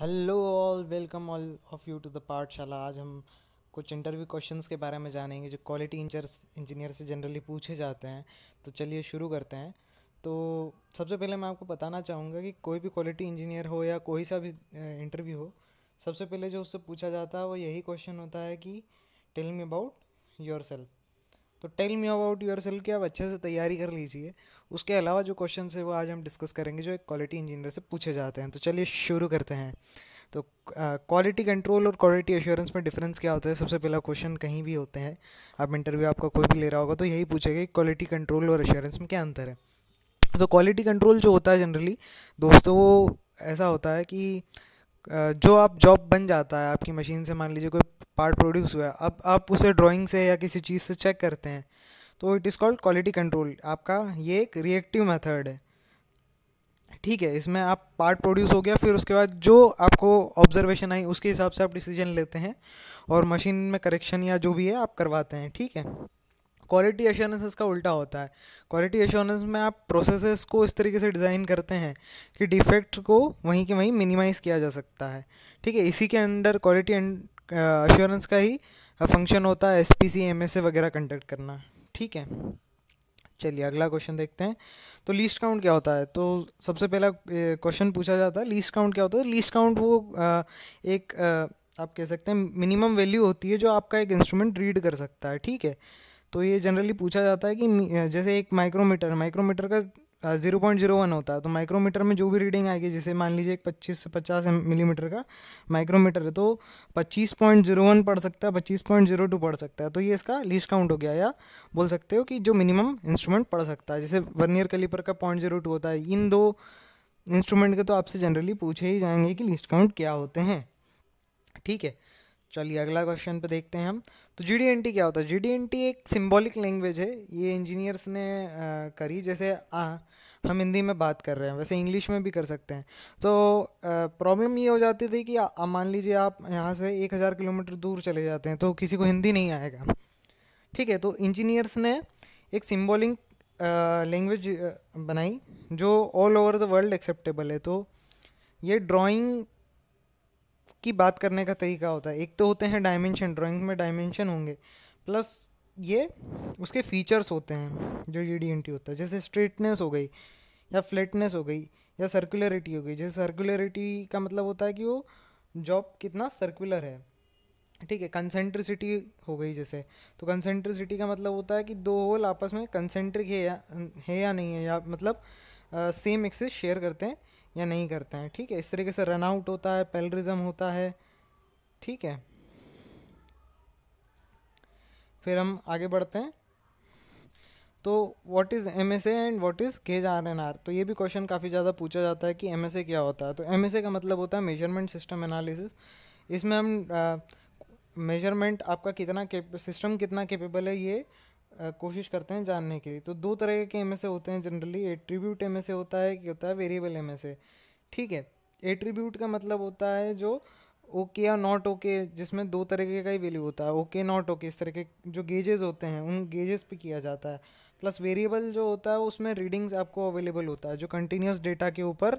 hello all welcome all of you to the Pathshala आज हम कुछ इंटरव्यू क्वेश्चंस के बारे में जानेंगे जो क्वालिटी इंजीनियर से जनरली पूछे जाते हैं तो चलिए शुरू करते हैं तो सबसे पहले मैं आपको बताना चाहूँगा कि कोई भी क्वालिटी इंजीनियर हो या कोई सा भी इंटरव्यू हो सबसे पहले जो उससे पूछा जाता है वो यही क्वेश्चन होता है कि tell me about your self tell me about your self आप अच्छे से तैयारी कर लीजिए उसके अलावा जो क्वेश्चन है वो आज हम डिस्कस करेंगे जो एक क्वालिटी इंजीनियर से पूछे जाते हैं तो चलिए शुरू करते हैं तो क्वालिटी कंट्रोल और क्वालिटी एश्योरेंस में डिफरेंस क्या होता है सबसे पहला क्वेश्चन कहीं भी होते हैं आप इंटरव्यू आपका कोई भी ले रहा होगा तो यही पूछेगा कि क्वालिटी कंट्रोल और एश्योरेंस में क्या अंतर है तो क्वालिटी कंट्रोल जो होता है जनरली दोस्तों वो ऐसा होता है कि जो आप जॉब बन जाता है आपकी मशीन से मान लीजिए कोई पार्ट प्रोड्यूस हुआ है अब आप उसे ड्राइंग से या किसी चीज़ से चेक करते हैं तो it is called quality control आपका ये एक रिएक्टिव मेथड है ठीक है इसमें आप पार्ट प्रोड्यूस हो गया फिर उसके बाद जो आपको ऑब्जर्वेशन आई उसके हिसाब से आप डिसीजन लेते हैं और मशीन में करेक्शन या जो भी है आप करवाते हैं ठीक है क्वालिटी एश्योरेंस इसका उल्टा होता है क्वालिटी एश्योरेंस में आप प्रोसेसेस को इस तरीके से डिज़ाइन करते हैं कि डिफेक्ट को वहीं के वहीं मिनिमाइज़ किया जा सकता है ठीक है इसी के अंडर क्वालिटी अश्योरेंस का ही फंक्शन होता है S P C M S A वगैरह कंडक्ट करना ठीक है चलिए अगला क्वेश्चन देखते हैं तो लीस्ट काउंट क्या होता है तो सबसे पहला क्वेश्चन पूछा जाता है लीस्ट काउंट क्या होता है लीस्ट काउंट वो एक आप कह सकते हैं मिनिमम वैल्यू होती है जो आपका एक इंस्ट्रूमेंट रीड कर सकता है ठीक है तो ये जनरली पूछा जाता है कि जैसे एक माइक्रोमीटर माइक्रोमीटर का ज़ीरो पॉइंट ज़ीरो वन होता है तो माइक्रोमीटर में जो भी रीडिंग आएगी जैसे मान लीजिए एक पच्चीस से पचास मिलीमीटर का माइक्रोमीटर है तो पच्चीस पॉइंट ज़ीरो वन पढ़ सकता है पच्चीस पॉइंट ज़ीरो टू पढ़ सकता है तो ये इसका लीस्ट काउंट हो गया या बोल सकते हो कि जो मिनिमम इंस्ट्रूमेंट पढ़ सकता है जैसे वर्नियर कलीपर का पॉइंट ज़ीरो टू होता है इन दो इंस्ट्रूमेंट के तो आपसे जनरली पूछे ही जाएंगे कि लिस्ट काउंट क्या होते हैं ठीक है चलिए अगला क्वेश्चन पे देखते हैं हम तो जी क्या होता है जी एक सिम्बॉलिक लैंग्वेज है ये इंजीनियर्स ने आ, करी जैसे आ, हम हिंदी में बात कर रहे हैं वैसे इंग्लिश में भी कर सकते हैं तो प्रॉब्लम ये हो जाती थी कि मान लीजिए आप यहाँ से एक हज़ार किलोमीटर दूर चले जाते हैं तो किसी को हिंदी नहीं आएगा ठीक है तो इंजीनियर्स ने एक सिम्बॉलिक लैंग्वेज बनाई जो all over the world acceptable है तो ये ड्राइंग की बात करने का तरीका होता है एक तो होते हैं डायमेंशन ड्राइंग में डायमेंशन होंगे प्लस ये उसके फीचर्स होते हैं जो जी डी एन टी होता है जैसे स्ट्रेटनेस हो गई या फ्लैटनेस हो गई या सर्कुलरिटी हो गई जैसे सर्कुलरिटी का मतलब होता है कि वो जॉब कितना सर्कुलर है ठीक है कंसेंट्रिसिटी हो गई जैसे तो कंसेंट्रिसिटी का मतलब होता है कि दो होल आपस में कंसेंट्रिक है या है या नहीं है या मतलब सेम एक्सेस शेयर करते हैं या नहीं करते हैं ठीक है इस तरीके से रन आउट होता है पेलरिज्म होता है ठीक है फिर हम आगे बढ़ते हैं तो what is M S and what is gauge R N R तो ये भी क्वेश्चन काफ़ी ज़्यादा पूछा जाता है कि एम एस ए क्या होता है तो एम एस ए का मतलब होता है मेजरमेंट सिस्टम एनालिसिस इसमें हम मेजरमेंट आपका कितना सिस्टम कितना कैपेबल है ये कोशिश करते हैं जानने के लिए तो दो तरह के एम होते हैं जनरली एट्रीब्यूट एम होता है कि होता है वेरिएबल एम ठीक है एट्रीब्यूट का मतलब होता है जो ओके या नॉट ओके जिसमें दो तरीके का ही वैल्यू होता है ओके नॉट ओके इस तरह के जो गेजेस होते हैं उन गेजेस पे किया जाता है प्लस वेरिएबल जो होता है उसमें रीडिंग्स आपको अवेलेबल होता है जो कंटिन्यूस डेटा के ऊपर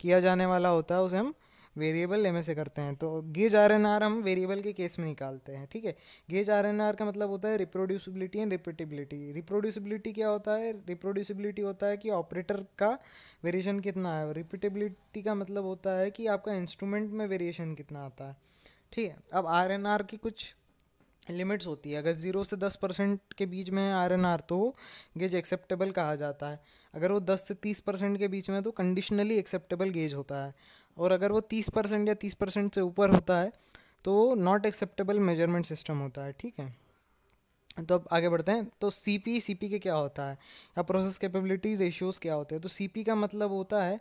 किया जाने वाला होता है उसे हम वेरिएबल एम से करते हैं तो गेज आर एन आर हम वेरिएबल के केस में निकालते हैं ठीक है गेज आर एन आर का मतलब होता है रिप्रोड्यूसिबिलिटी एंड रिपीटेबिलिटी रिप्रोड्यूसिबिलिटी क्या होता है रिप्रोड्यूसिबिलिटी होता है कि ऑपरेटर का वेरिएशन कितना है और रिपीटेबिलिटी का मतलब होता है कि आपका इंस्ट्रूमेंट में वेरिएशन कितना आता है ठीक है अब आर एन आर की कुछ लिमिट्स होती है अगर ज़ीरो से दस परसेंट के बीच में है आर एन आर तो गेज एक्सेप्टेबल कहा जाता है अगर वो दस से तीस परसेंट के बीच में तो कंडीशनली एक्सेप्टेबल गेज होता है और अगर वो तीस परसेंट या तीस परसेंट से ऊपर होता है तो वो नॉट एक्सेप्टेबल मेजरमेंट सिस्टम होता है ठीक है तो अब आगे बढ़ते हैं तो सी पी सी पी के क्या होता है या प्रोसेस कैपेबिलिटी रेशियोज़ क्या होते हैं तो सी पी का मतलब होता है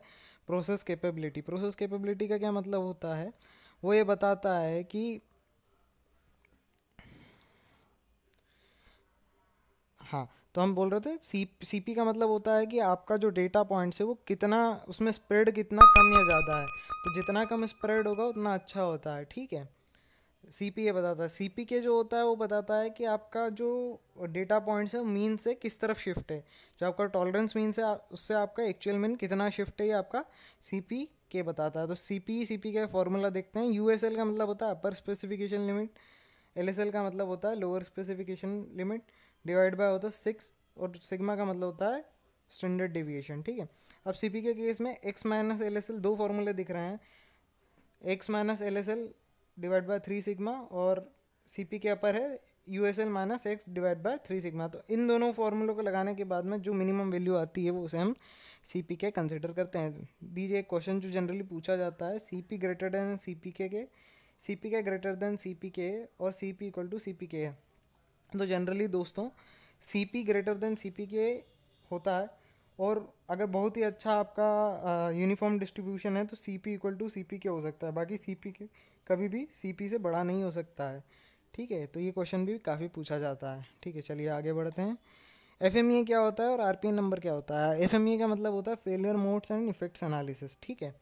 प्रोसेस कैपेबिलिटी प्रोसेस कैपेबिलिटी का क्या मतलब होता है वो ये बताता है कि हाँ तो हम बोल रहे थे सी सी पी का मतलब होता है कि आपका जो डेटा पॉइंट्स है वो कितना उसमें स्प्रेड कितना कम या ज़्यादा है तो जितना कम स्प्रेड होगा उतना अच्छा होता है ठीक है सी पी ये बताता है सी पी के जो होता है वो बताता है कि आपका जो डेटा पॉइंट्स है मीन से किस तरफ शिफ्ट है जो आपका टॉलरेंस मीन से उससे आपका एक्चुअल मीन कितना शिफ्ट है ये आपका सी पी के बताता है तो सी पी सी पी का फॉर्मूला देखते हैं यू एस एल का मतलब होता है upper specification limit L S L का मतलब होता है lower specification limit divide by होता है सिक्स और सिग्मा का मतलब होता है स्टैंडर्ड डेविएशन ठीक है अब सी के केस में X minus L S L दो फार्मूले दिख रहे हैं X minus L S L divide by three sigma और सी के अपर है U S L minus X divide by three sigma तो इन दोनों फार्मूलों को लगाने के बाद में जो मिनिमम वैल्यू आती है वो उसे हम सी पी के कंसिडर करते हैं दीजिए एक क्वेश्चन जो जनरली पूछा जाता है C P greater than C P K C P K greater than C P K और C P equal to C P K है तो जनरली दोस्तों C P greater than C P K होता है और अगर बहुत ही अच्छा आपका यूनिफॉर्म डिस्ट्रीब्यूशन है तो C P equal to C P K हो सकता है बाकी सी पी के कभी भी सी पी से बड़ा नहीं हो सकता है ठीक है तो ये क्वेश्चन भी काफ़ी पूछा जाता है ठीक है चलिए आगे बढ़ते हैं एफ एम ए क्या होता है और आर पी एन नंबर क्या होता है एफ एम ए का मतलब होता है failure modes and effects analysis ठीक है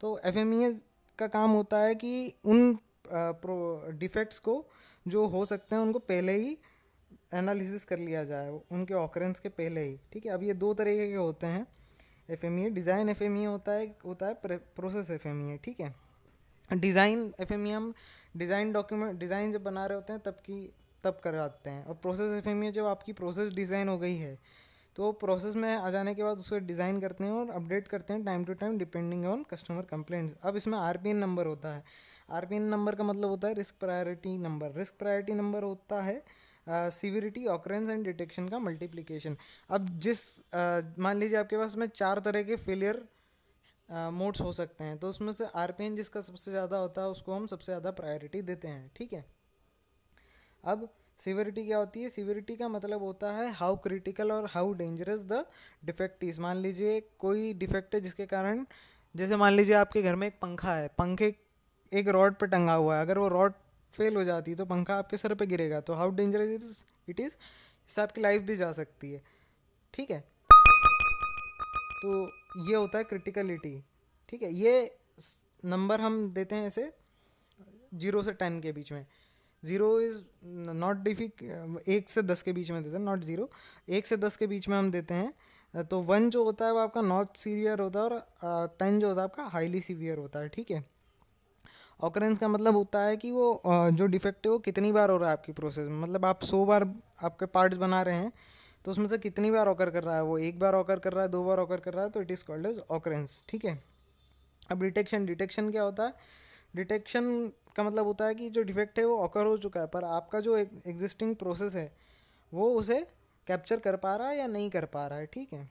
तो एफ एम ए का काम होता है कि उन डिफेक्ट्स को जो हो सकते हैं उनको पहले ही एनालिसिस कर लिया जाए उनके ऑकरेंस के पहले ही ठीक है अब ये दो तरीके के होते हैं F M E design F M E होता है होता है प्रोसेस एफ एम ई ठीक है डिज़ाइन एफ एम ई हम डिज़ाइन डॉक्यूमेंट डिज़ाइन जब बना रहे होते हैं तब की तब कराते हैं और प्रोसेस एफ एम ई जब आपकी प्रोसेस डिज़ाइन हो गई है तो प्रोसेस में आ जाने के बाद उसको डिज़ाइन करते हैं और अपडेट करते हैं time to time depending on customer complaints अब इसमें आर पी एन नंबर होता है आर पी एन नंबर का मतलब होता है risk priority number risk priority number होता है सिविरिटी ऑक्रेंस एंड डिटेक्शन का मल्टीप्लीकेशन अब जिस मान लीजिए आपके पास में चार तरह के फेलियर मोड्स हो सकते हैं तो उसमें से आर जिसका सबसे ज़्यादा होता है उसको हम सबसे ज़्यादा प्रायोरिटी देते हैं ठीक है अब सीवरिटी क्या होती है सीविरिटी का मतलब होता है हाउ क्रिटिकल और how dangerous the defect is मान लीजिए कोई डिफेक्ट है जिसके कारण जैसे मान लीजिए आपके घर में एक पंखा है पंखे एक रॉड पर टंगा हुआ है अगर वो रॉड फेल हो जाती है तो पंखा आपके सर पे गिरेगा तो how dangerous is it is इससे आपकी लाइफ भी जा सकती है ठीक है तो ये होता है क्रिटिकलिटी ठीक है ये नंबर हम देते हैं ऐसे जीरो से टेन के बीच में ज़ीरो इज़ नॉट डिफिक एक से दस के बीच में देते हैं नॉट ज़ीरो एक से दस के बीच में हम देते हैं तो वन जो होता है वो आपका नॉट सीवियर होता है और टेन जो होता है आपका हाईली सीवियर होता है ठीक है ऑकरेंस का मतलब होता है कि वो जो डिफेक्ट है वो कितनी बार हो रहा है आपकी प्रोसेस में मतलब आप सौ बार आपके पार्ट्स बना रहे हैं तो उसमें से कितनी बार ऑकर कर रहा है वो एक बार ऑकर कर रहा है दो बार ऑकर कर रहा है तो it is called as occurrence ठीक है अब डिटेक्शन डिटेक्शन क्या होता है डिटेक्शन का मतलब होता है कि जो डिफेक्ट है वो ऑकर हो चुका है पर आपका जो एग्जिस्टिंग प्रोसेस है वो उसे कैप्चर कर पा रहा है या नहीं कर पा रहा है ठीक है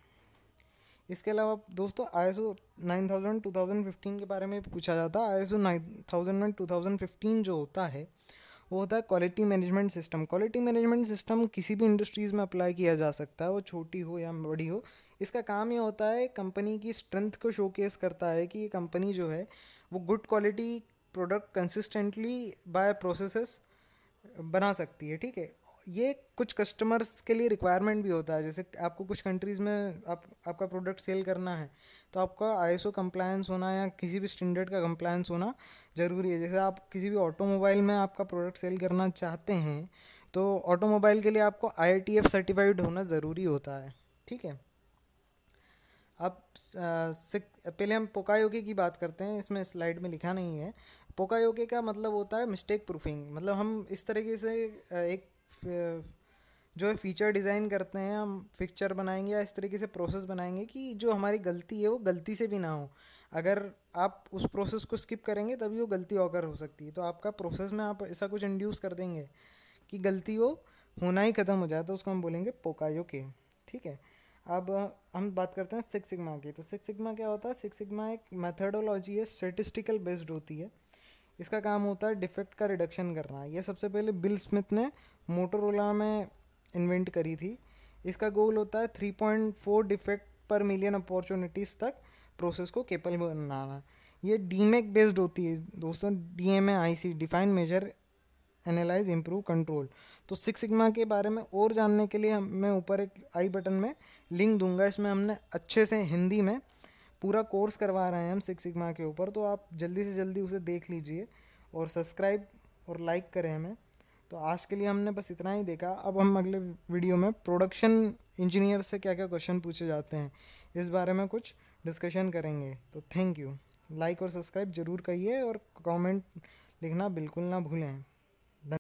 इसके अलावा दोस्तों I S O nine thousand two thousand fifteen के बारे में पूछा जाता है I S O nine thousand में टू थाउजेंड फिफ्टीन जो होता है वो होता है quality management system quality management system किसी भी इंडस्ट्रीज़ में अप्लाई किया जा सकता है वो छोटी हो या बड़ी हो इसका काम ये होता है कंपनी की स्ट्रेंथ को शोकेस करता है कि ये कंपनी जो है वो good quality product consistently by processes बना सकती है ठीक है ये कुछ कस्टमर्स के लिए रिक्वायरमेंट भी होता है जैसे आपको कुछ कंट्रीज़ में आप आपका प्रोडक्ट सेल करना है तो आपका आईएसओ कंप्लायंस होना या किसी भी स्टैंडर्ड का कंप्लायंस होना ज़रूरी है जैसे आप किसी भी ऑटोमोबाइल में आपका प्रोडक्ट सेल करना चाहते हैं तो ऑटोमोबाइल के लिए आपको आई सर्टिफाइड होना ज़रूरी होता है ठीक है अब पहले हम पोकायोगे की बात करते हैं इसमें स्लाइड में लिखा नहीं है पोकायोगे का मतलब होता है मिस्टेक प्रूफिंग मतलब हम इस तरीके से एक जो फीचर डिज़ाइन करते हैं हम फिक्चर बनाएंगे या इस तरीके से प्रोसेस बनाएंगे कि जो हमारी गलती है वो गलती से भी ना हो अगर आप उस प्रोसेस को स्किप करेंगे तभी वो गलती ऑकर हो सकती है तो आपका प्रोसेस में आप ऐसा कुछ इंड्यूस कर देंगे कि गलती वो होना ही ख़त्म हो जाए तो उसको हम बोलेंगे पोकायो के ठीक है अब हम बात करते हैं सिक्स सिग्मा की तो सिक्स सिग्मा क्या होता है सिक्स सिग्मा एक मैथडोलॉजी है स्टेटिस्टिकल बेस्ड होती है इसका काम होता है डिफेक्ट का रिडक्शन करना ये सबसे पहले बिल स्मिथ ने मोटोरोला में इन्वेंट करी थी इसका गोल होता है थ्री पॉइंट फोर डिफेक्ट पर मिलियन अपॉर्चुनिटीज़ तक प्रोसेस को केपल बनाना ये डीमेक बेस्ड e होती है दोस्तों D M A I C define measure analyse improve control तो सिक्स सिग्मा के बारे में और जानने के लिए हम मैं ऊपर एक आई बटन में लिंक दूंगा इसमें हमने अच्छे से हिंदी में पूरा कोर्स करवा रहे हैं हम सिक्स सिग्मा के ऊपर तो आप जल्दी से जल्दी उसे देख लीजिए और सब्सक्राइब और लाइक करें हमें तो आज के लिए हमने बस इतना ही देखा अब हम अगले वीडियो में प्रोडक्शन इंजीनियर से क्या क्या क्वेश्चन पूछे जाते हैं इस बारे में कुछ डिस्कशन करेंगे तो थैंक यू लाइक और सब्सक्राइब ज़रूर करिए और कमेंट लिखना बिल्कुल ना भूलें